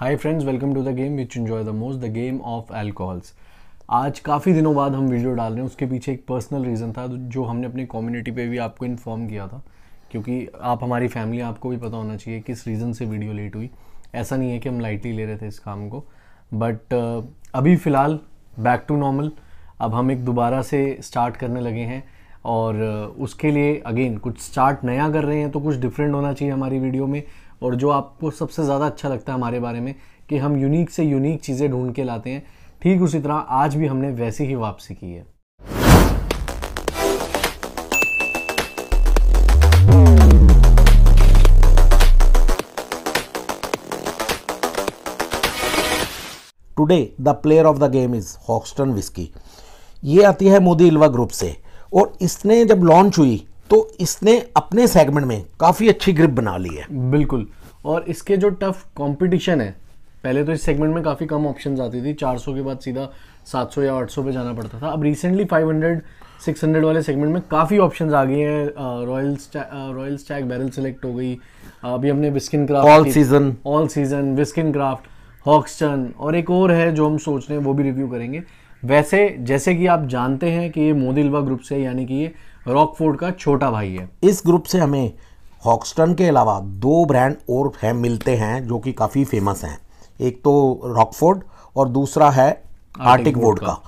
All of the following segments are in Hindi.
Hi friends welcome to the game which enjoy the most the game of alcohols आज काफ़ी दिनों बाद हम वीडियो डाल रहे हैं उसके पीछे एक पर्सनल रीज़न था जो हमने अपनी कम्युनिटी पे भी आपको इन्फॉर्म किया था क्योंकि आप हमारी फैमिली आपको भी पता होना चाहिए किस रीज़न से वीडियो लेट हुई ऐसा नहीं है कि हम लाइटली ले रहे थे इस काम को बट uh, अभी फ़िलहाल बैक टू नॉर्मल अब हम एक दोबारा से स्टार्ट करने लगे हैं और uh, उसके लिए अगेन कुछ स्टार्ट नया कर रहे हैं तो कुछ डिफरेंट होना चाहिए हमारी वीडियो में और जो आपको सबसे ज़्यादा अच्छा लगता है हमारे बारे में कि हम यूनिक से यूनिक चीज़ें ढूंढ के लाते हैं ठीक उसी तरह आज भी हमने वैसी ही वापसी की है today the player of the game is Hoxton whisky ये आती है मोदी इल्वा ग्रुप से और इसने जब लॉन्च हुई तो इसने अपने सेगमेंट में काफ़ी अच्छी ग्रिप बना ली है बिल्कुल और इसके जो टफ कंपटीशन है पहले तो इस सेगमेंट में काफ़ी कम ऑप्शन आती थी 400 के बाद सीधा 700 या 800 पे जाना पड़ता था अब रिसेंटली 500 600 वाले सेगमेंट में काफ़ी ऑप्शन आ गए हैं royal royal stag barrel select हो गई अभी हमने विस्किन craft all season all season विस्किन क्राफ्ट हॉक्सटन और एक और है जो हम सोच रहे हैं वो भी रिव्यू करेंगे वैसे जैसे कि आप जानते हैं कि ये मोदी ग्रुप से यानी कि ये रॉकफोर्ड का छोटा भाई है इस ग्रुप से हमें हॉक्सटन के अलावा दो ब्रांड और हैं मिलते हैं जो कि काफ़ी फेमस हैं एक तो रॉकफोर्ड और दूसरा है आर्टिक वोड का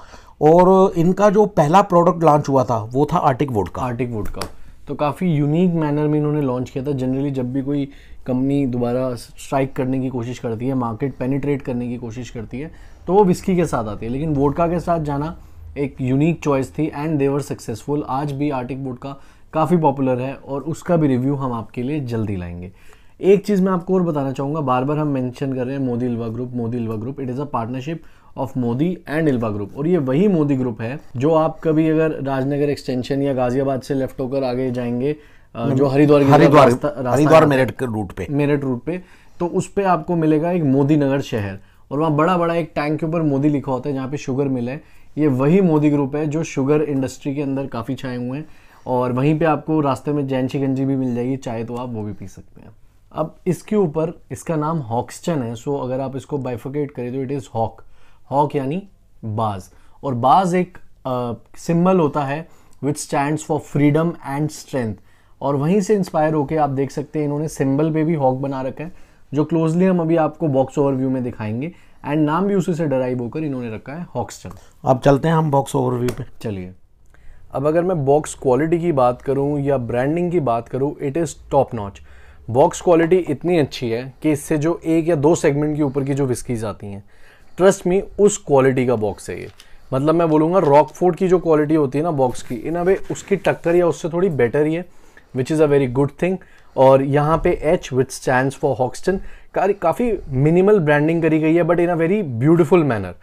और इनका जो पहला प्रोडक्ट लॉन्च हुआ था वो था आर्टिक वोड का आर्टिक वोड का तो काफ़ी यूनिक मैनर में इन्होंने लॉन्च किया था जनरली जब भी कोई कंपनी दोबारा स्ट्राइक करने की कोशिश करती है मार्केट पेनिट्रेट करने की कोशिश करती है तो वो विस्की के साथ आती है लेकिन वोडका के साथ जाना एक यूनिक चॉइस थी एंड देवर सक्सेसफुल आज भी आर्टिक बोर्ड का काफ़ी पॉपुलर है और उसका भी रिव्यू हम आपके लिए जल्दी लाएंगे एक चीज़ मैं आपको और बताना चाहूँगा बार बार हम मेंशन कर रहे हैं Modi Illva group Modi Illva group it is a partnership of Modi and Illva group और ये वही मोदी ग्रुप है जो आप कभी अगर राजनगर एक्सटेंशन या गाजियाबाद से लेफ्ट होकर आगे जाएंगे जो हरिद्वार हरिद्वार हरिद्वार मेरठ रूट पे मेरठ रूट पे तो उस पर आपको मिलेगा एक मोदी नगर शहर और वहाँ बड़ा बड़ा एक टैंक के ऊपर मोदी लिखा होता है जहाँ पे शुगर मिल है ये वही मोदी ग्रुप है जो शुगर इंडस्ट्री के अंदर काफ़ी छाए हुए हैं और वहीं पे आपको रास्ते में जैन शिकंजी भी मिल जाएगी चाय तो आप वो भी पी सकते हैं अब इसके ऊपर इसका नाम हॉक्सचन है सो अगर आप इसको बाइफोकेट करें तो इट इज़ हॉक हॉक यानी बाज और बाज एक सिंबल uh, होता है which stand for freedom and strength और वहीं से इंस्पायर होकर आप देख सकते हैं इन्होंने सिंबल पे भी हॉक बना रखा है जो क्लोजली हम अभी आपको बॉक्स ओवरव्यू में दिखाएंगे एंड नाम भी उसी से डराइव होकर इन्होंने रखा है हॉक्सटन अब चलते हैं हम बॉक्स ओवरव्यू पे चलिए अब अगर मैं बॉक्स क्वालिटी की बात करूं या ब्रांडिंग की बात करूं it is top notch box quality इतनी अच्छी है कि इससे जो एक या दो सेगमेंट के ऊपर की जो विस्कीज आती हैं ट्रस्ट मी उस क्वालिटी का बॉक्स है ये मतलब मैं बोलूँगा रॉकफोर्ड की जो क्वालिटी होती है ना बॉक्स की इन अ उसकी टक्कर या उससे थोड़ी बेटर ही है which is a very good thing और यहाँ पे H with stand for Hoxton काफ़ी मिनिमल ब्रांडिंग करी गई है but in a very beautiful manner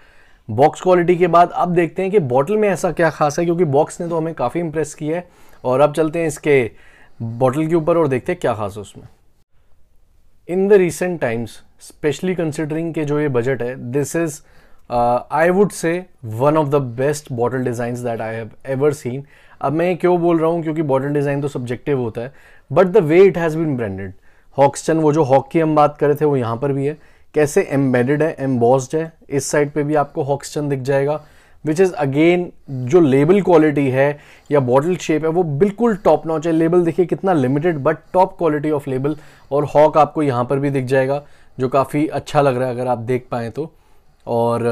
box quality के बाद अब देखते हैं कि बॉटल में ऐसा क्या खास है क्योंकि बॉक्स ने तो हमें काफ़ी इंप्रेस किया है और अब चलते हैं इसके बॉटल के ऊपर और देखते हैं क्या खास है उसमें in the recent times specially considering के जो ये बजट है this is I would say one of the best bottle design that I have ever seen अब मैं क्यों बोल रहा हूँ क्योंकि मॉडर्न डिज़ाइन तो सब्जेक्टिव होता है but the way it has been branded Hoxton वो जो हॉक की हम बात करे थे वो यहाँ पर भी है कैसे एम्बेडेड है एम्बॉस्ड है इस साइड पे भी आपको हॉक्सचन दिख जाएगा विच इज़ अगेन जो लेबल क्वालिटी है या बॉटल शेप है वो बिल्कुल टॉप नॉच है लेबल देखिए कितना limited but top quality of label और हॉक आपको यहाँ पर भी दिख जाएगा जो काफ़ी अच्छा लग रहा है अगर आप देख पाएँ तो और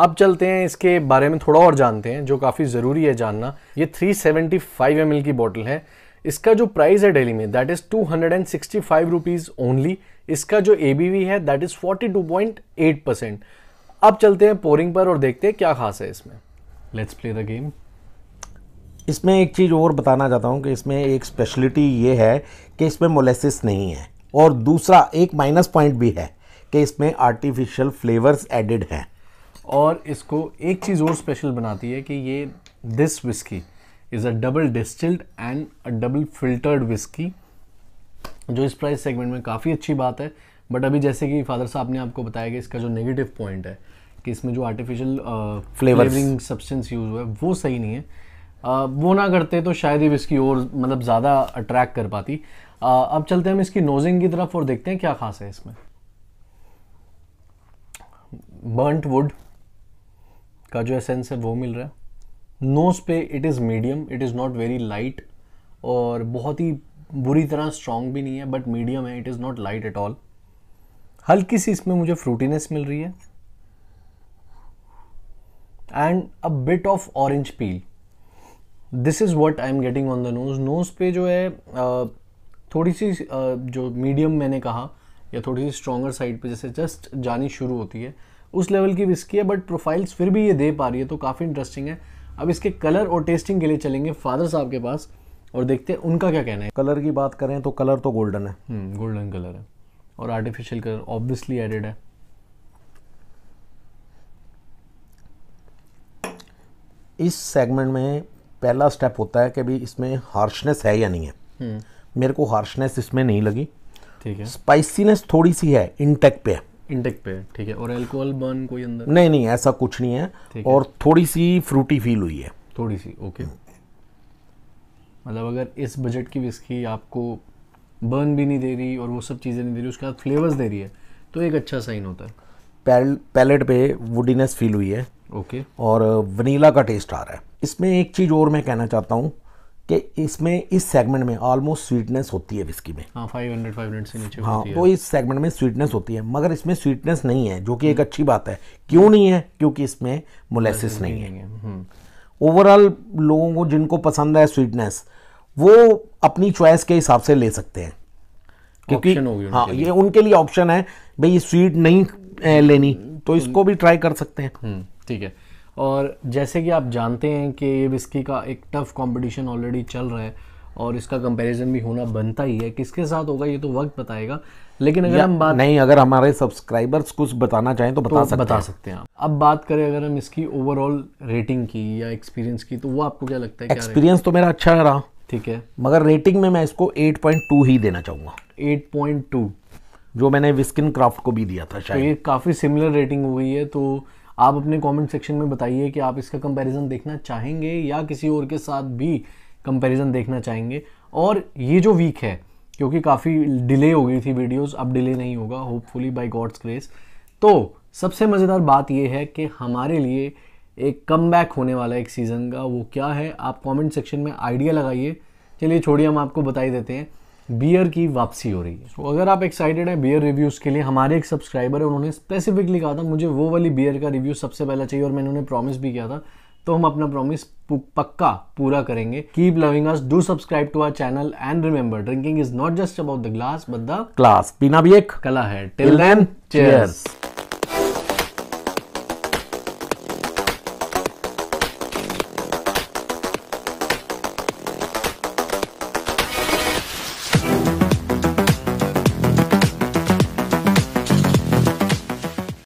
अब चलते हैं इसके बारे में थोड़ा और जानते हैं जो काफ़ी ज़रूरी है जानना ये 375 सेवेंटी की बोतल है इसका जो प्राइस है डेली में that is two hundred and sixty five rupees only इसका जो ए है that is forty two point eight percent अब चलते हैं पोरिंग पर और देखते हैं क्या खास है इसमें लेट्स प्ले द गेम इसमें एक चीज़ और बताना चाहता हूँ कि इसमें एक स्पेशलिटी ये है कि इसमें मोलेसिस नहीं है और दूसरा एक माइनस पॉइंट भी है कि इसमें आर्टिफिशियल फ्लेवर्स एडिड हैं और इसको एक चीज़ और स्पेशल बनाती है कि ये this whisky is a double distilled and a double filtered whisky जो इस प्राइस सेगमेंट में काफ़ी अच्छी बात है बट अभी जैसे कि फादर साहब ने आपको बताया कि इसका जो नेगेटिव पॉइंट है कि इसमें जो आर्टिफिशियल फ्लेवरिंग सब्सटेंस यूज़ हुआ है वो सही नहीं है uh, वो ना करते तो शायद ही इसकी और मतलब ज़्यादा अट्रैक्ट कर पाती uh, अब चलते हैं हम इसकी नोजिंग की तरफ और देखते हैं क्या खास है इसमें बर्नट वुड का जो एसेंस है वो मिल रहा है नोज़ पे it is medium it is not very light और बहुत ही बुरी तरह स्ट्रॉन्ग भी नहीं है बट मीडियम है it is not light at all हल्की सी इसमें मुझे फ्रूटीनेस मिल रही है and a bit of orange peel this is what I am getting on the nose nose पे जो है थोड़ी सी जो मीडियम मैंने कहा या थोड़ी सी स्ट्रॉगर साइड पे जैसे जस्ट जानी शुरू होती है उस लेवल की विस्की है बट प्रोफाइल्स फिर भी ये दे पा रही है तो काफ़ी इंटरेस्टिंग है अब इसके कलर और टेस्टिंग के लिए चलेंगे फादर साहब के पास और देखते हैं उनका क्या कहना है कलर की बात करें तो कलर तो गोल्डन है गोल्डन हम्म, कलर है और आर्टिफिशियल कलर ऑब्वियसली एडेड है इस सेगमेंट में पहला स्टेप होता है कि भाई इसमें हार्शनेस है या नहीं है हम्म। मेरे को हार्शनेस इसमें नहीं लगी ठीक है स्पाइसीनेस थोड़ी सी है इनटेक पे है इंटेक पे ठीक है और एल्कोहल बर्न कोई अंदर नहीं नहीं ऐसा कुछ नहीं है और थोड़ी सी फ्रूटी फील हुई है थोड़ी सी ओके मतलब अगर इस बजट की विस्की आपको बर्न भी नहीं दे रही और वो सब चीज़ें नहीं दे रही उसके बाद फ्लेवर्स दे रही है तो एक अच्छा साइन होता है पैलेट पे वुडीनेस फील हुई है ओके और वनीला का टेस्ट आ रहा है इसमें एक चीज़ और मैं कहना चाहता हूँ कि इसमें इस सेगमेंट में ऑलमोस्ट स्वीटनेस होती है विस्की में हाँ फाइव हंड्रेड फाइव हंड्रेड से नीचे हाँ होती है। तो इस सेगमेंट में स्वीटनेस होती है मगर इसमें स्वीटनेस नहीं है जो कि एक अच्छी बात है क्यों नहीं है क्योंकि इसमें मोलेसिस नहीं, नहीं है ओवरऑल हम्म। लोगों को जिनको पसंद है स्वीटनेस वो अपनी चॉइस के हिसाब से ले सकते हैं क्योंकि हाँ ये उनके लिए ऑप्शन है भाई ये स्वीट नहीं लेनी तो इसको भी ट्राई कर सकते हैं हम्म, ठीक है और जैसे कि आप जानते हैं कि ये विस्की का एक टफ़ कंपटीशन ऑलरेडी चल रहा है और इसका कंपैरिजन भी होना बनता ही है किसके साथ होगा ये तो वक्त बताएगा लेकिन अगर हम बात नहीं अगर हमारे सब्सक्राइबर्स कुछ बताना चाहें तो बता तो सकते बता हैं। सकते हैं अब बात करें अगर हम इसकी ओवरऑल रेटिंग की या एक्सपीरियंस की तो वो आपको क्या लगता है एक्सपीरियंस तो मेरा अच्छा रहा ठीक है मगर रेटिंग में मैं इसको एट ही देना चाहूँगा एट जो मैंने विस्किन क्राफ्ट को भी दिया था तो शायद ये काफ़ी सिमिलर रेटिंग हुई है तो आप अपने कमेंट सेक्शन में बताइए कि आप इसका कंपैरिजन देखना चाहेंगे या किसी और के साथ भी कंपैरिजन देखना चाहेंगे और ये जो वीक है क्योंकि काफ़ी डिले हो गई थी वीडियोस अब डिले नहीं होगा होपफुली बाय गॉड्स ग्रेस तो सबसे मज़ेदार बात यह है कि हमारे लिए एक कम होने वाला एक सीज़न का वो क्या है आप कॉमेंट सेक्शन में आइडिया लगाइए चलिए छोड़िए हम आपको बताई देते हैं बियर की वापसी हो रही है तो अगर आप एक्साइटेड हैं बियर रिव्यूज़ के लिए हमारे एक सब्सक्राइबर है उन्होंने स्पेसिफिकली कहा था मुझे वो वाली बियर का रिव्यू सबसे पहला चाहिए और मैंने उन्हें प्रॉमिस भी किया था तो हम अपना प्रॉमिस पक्का पूरा करेंगे keep loving us do subscribe to our channel and remember drinking is not just about the glass but the class पीना भी एक कला है टिल देन चेयर्स